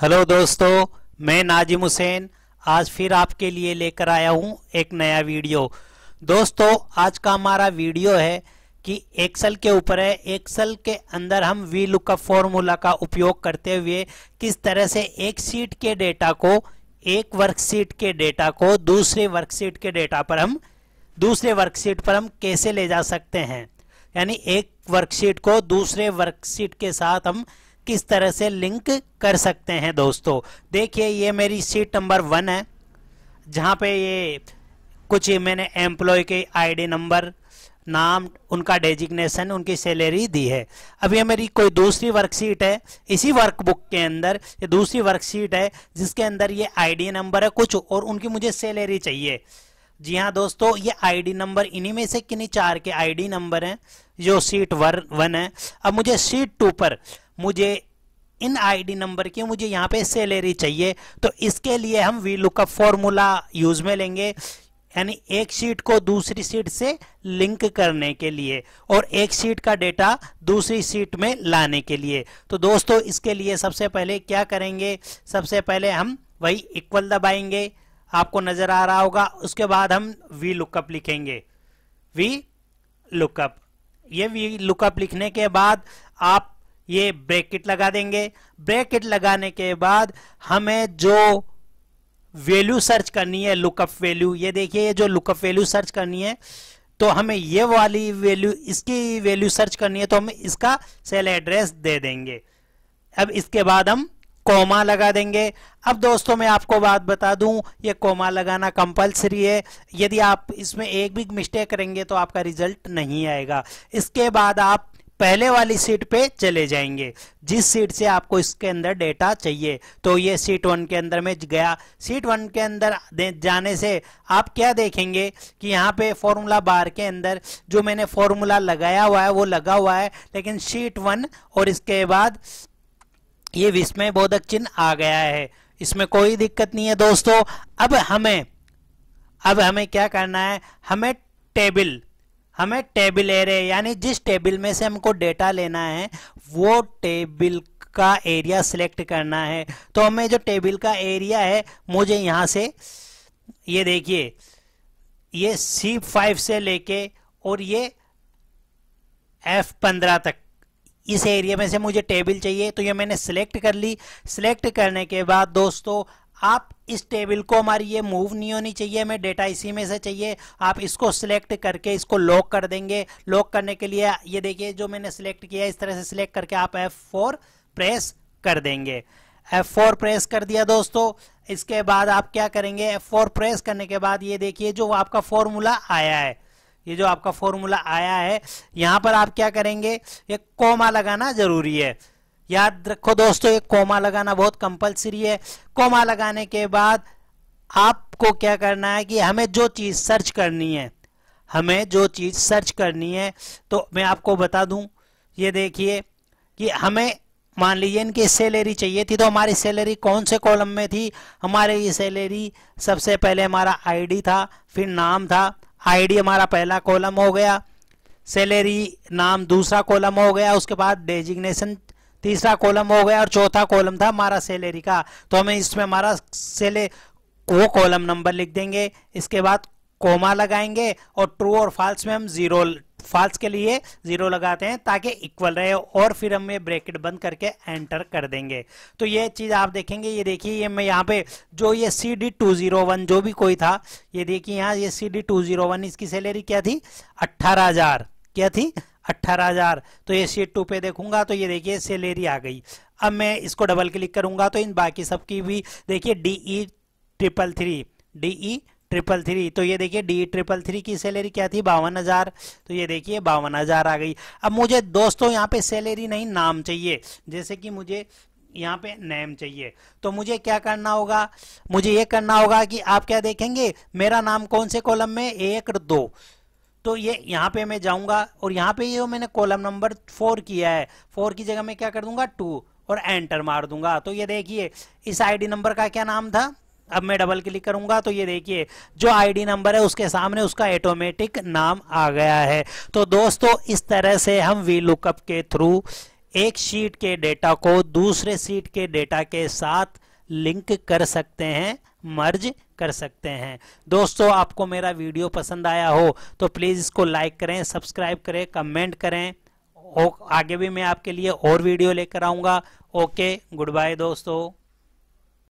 hello दोस्तों मैं नाजिम हुसैन आज फिर आपके लिए लेकर आया हूं एक नया वीडियो दोस्तों आज का हमारा वीडियो है कि एक्सेल के ऊपर है एक्सेल के अंदर हम वी लुकअप फॉर्मूला का उपयोग करते हुए किस तरह से एक सीट के डेटा को एक वर्कशीट के डेटा को दूसरे वर्कशीट के डेटा पर हम दूसरे वर्कशीट पर हम कैसे ले जा सकते हैं यानी एक वर्कशीट को दूसरे वर्कशीट के साथ हम किस तरह से लिंक कर सकते हैं दोस्तों देखिए ये मेरी सीट नंबर वन है जहाँ पे ये कुछ मैंने एम्प्लॉय के आईडी नंबर नाम उनका डेजिग्नेशन उनकी सैलरी दी है अब ये मेरी कोई दूसरी वर्कशीट है इसी वर्कबुक के अंदर ये दूसरी वर्कशीट है जिसके अंदर ये आईडी नंबर है कुछ और उनकी मुझे सैलरी चाहिए जी हाँ दोस्तों ये आईडी नंबर इन्हीं में से किन्हीं चार के आईडी नंबर हैं जो सीट वर वन है अब मुझे सीट टू पर मुझे इन आईडी नंबर की मुझे यहाँ पे सैलरी चाहिए तो इसके लिए हम वी लुकअप फॉर्मूला यूज में लेंगे यानी एक शीट को दूसरी शीट से लिंक करने के लिए और एक शीट का डेटा दूसरी शीट में लाने के लिए तो दोस्तों इसके लिए सबसे पहले क्या करेंगे सबसे पहले हम वही इक्वल दबाएंगे आपको नजर आ रहा होगा उसके बाद हम वी लुकअप लिखेंगे वी लुकअप ये वी लुकअप लिखने के बाद आप ये ब्रैकेट लगा देंगे ब्रैकेट लगाने के बाद हमें जो वैल्यू सर्च करनी है लुकअप वैल्यू ये देखिए ये जो लुकअप वैल्यू सर्च करनी है तो हमें ये वाली वैल्यू इसकी वैल्यू सर्च करनी है तो हम इसका सेल एड्रेस दे देंगे अब इसके बाद हम कोमा लगा देंगे अब दोस्तों मैं आपको बात बता दूं ये कोमा लगाना कंपलसरी है यदि आप इसमें एक भी मिस्टेक करेंगे तो आपका रिजल्ट नहीं आएगा इसके बाद आप पहले वाली सीट पे चले जाएंगे जिस सीट से आपको इसके अंदर डेटा चाहिए तो ये सीट वन के अंदर में गया सीट वन के अंदर जाने से आप क्या देखेंगे कि यहाँ पे फॉर्मूला बार के अंदर जो मैंने फॉर्मूला लगाया हुआ है वो लगा हुआ है लेकिन सीट वन और इसके बाद ये विस्मय बोधक चिन्ह आ गया है इसमें कोई दिक्कत नहीं है दोस्तों अब हमें अब हमें क्या करना है हमें टेबल हमें टेबल एरे यानी जिस टेबल में से हमको डेटा लेना है वो टेबल का एरिया सेलेक्ट करना है तो हमें जो टेबल का एरिया है मुझे यहाँ से ये देखिए ये सी फाइव से लेके और ये एफ पंद्रह तक इस एरिया में से मुझे टेबल चाहिए तो ये मैंने सेलेक्ट कर ली सेलेक्ट करने के बाद दोस्तों आप इस टेबल को हमारी ये मूव नहीं होनी चाहिए हमें डेटा इसी में से चाहिए आप इसको सिलेक्ट करके इसको लॉक कर देंगे लॉक करने के लिए ये देखिए जो मैंने सिलेक्ट किया इस तरह से सिलेक्ट करके आप F4 प्रेस कर देंगे F4 प्रेस कर दिया दोस्तों इसके बाद आप क्या करेंगे F4 प्रेस करने के बाद ये देखिए जो आपका फॉर्मूला आया है ये जो आपका फॉर्मूला आया है यहाँ पर आप क्या करेंगे ये कोमा लगाना जरूरी है याद रखो दोस्तों एक कोमा लगाना बहुत कंपलसरी है कोमा लगाने के बाद आपको क्या करना है कि हमें जो चीज़ सर्च करनी है हमें जो चीज़ सर्च करनी है तो मैं आपको बता दूं ये देखिए कि हमें मान लीजिए इनकी सैलरी चाहिए थी तो हमारी सैलरी कौन से कॉलम में थी हमारे ये सैलरी सबसे पहले हमारा आईडी था फिर नाम था आईडी हमारा पहला कॉलम हो गया सैलरी नाम दूसरा कॉलम हो गया उसके बाद डेजिग्नेशन तीसरा कॉलम हो गया और चौथा कॉलम था हमारा सैलरी का तो हमें इसमें हमारा सेले वो कॉलम नंबर लिख देंगे इसके बाद कोमा लगाएंगे और ट्रू और फॉल्स में हम जीरो फॉल्स के लिए जीरो लगाते हैं ताकि इक्वल रहे और फिर हम ये ब्रैकेट बंद करके एंटर कर देंगे तो ये चीज़ आप देखेंगे ये देखिए ये मैं यहाँ पे जो ये C D two zero one जो भी कोई था ये देखिए यहाँ ये C D two zero one इसकी सैलरी क्या थी अट्ठारह हजार क्या थी अट्ठारह हजार तो ये शीट टू पे देखूंगा तो ये देखिए सैलरी आ गई अब मैं इसको डबल क्लिक करूंगा तो इन बाकी सबकी भी देखिए DE triple three DE triple three तो ये देखिए डी ट्रिपल थ्री की सैलरी क्या थी बावन हज़ार तो ये देखिए बावन हज़ार आ गई अब मुझे दोस्तों यहाँ पे सैलरी नहीं नाम चाहिए जैसे कि मुझे यहाँ पे नेम चाहिए तो मुझे क्या करना होगा मुझे ये करना होगा कि आप क्या देखेंगे मेरा नाम कौन से कॉलम में एक दो तो ये यहाँ पे मैं जाऊँगा और यहाँ पे ये मैंने कॉलम नंबर फोर किया है फोर की जगह मैं क्या कर दूंगा टू और एंटर मार दूंगा तो ये देखिए इस आईडी नंबर का क्या नाम था अब मैं डबल क्लिक करूंगा तो ये देखिए जो आईडी नंबर है उसके सामने उसका ऑटोमेटिक नाम आ गया है तो दोस्तों इस तरह से हम वी लुकअप के थ्रू एक शीट के डेटा को दूसरे शीट के डेटा के साथ लिंक कर सकते हैं मर्ज कर सकते हैं दोस्तों आपको मेरा वीडियो पसंद आया हो तो प्लीज़ इसको लाइक करें सब्सक्राइब करें कमेंट करें आगे भी मैं आपके लिए और वीडियो लेकर आऊँगा ओके गुड बाय दोस्तों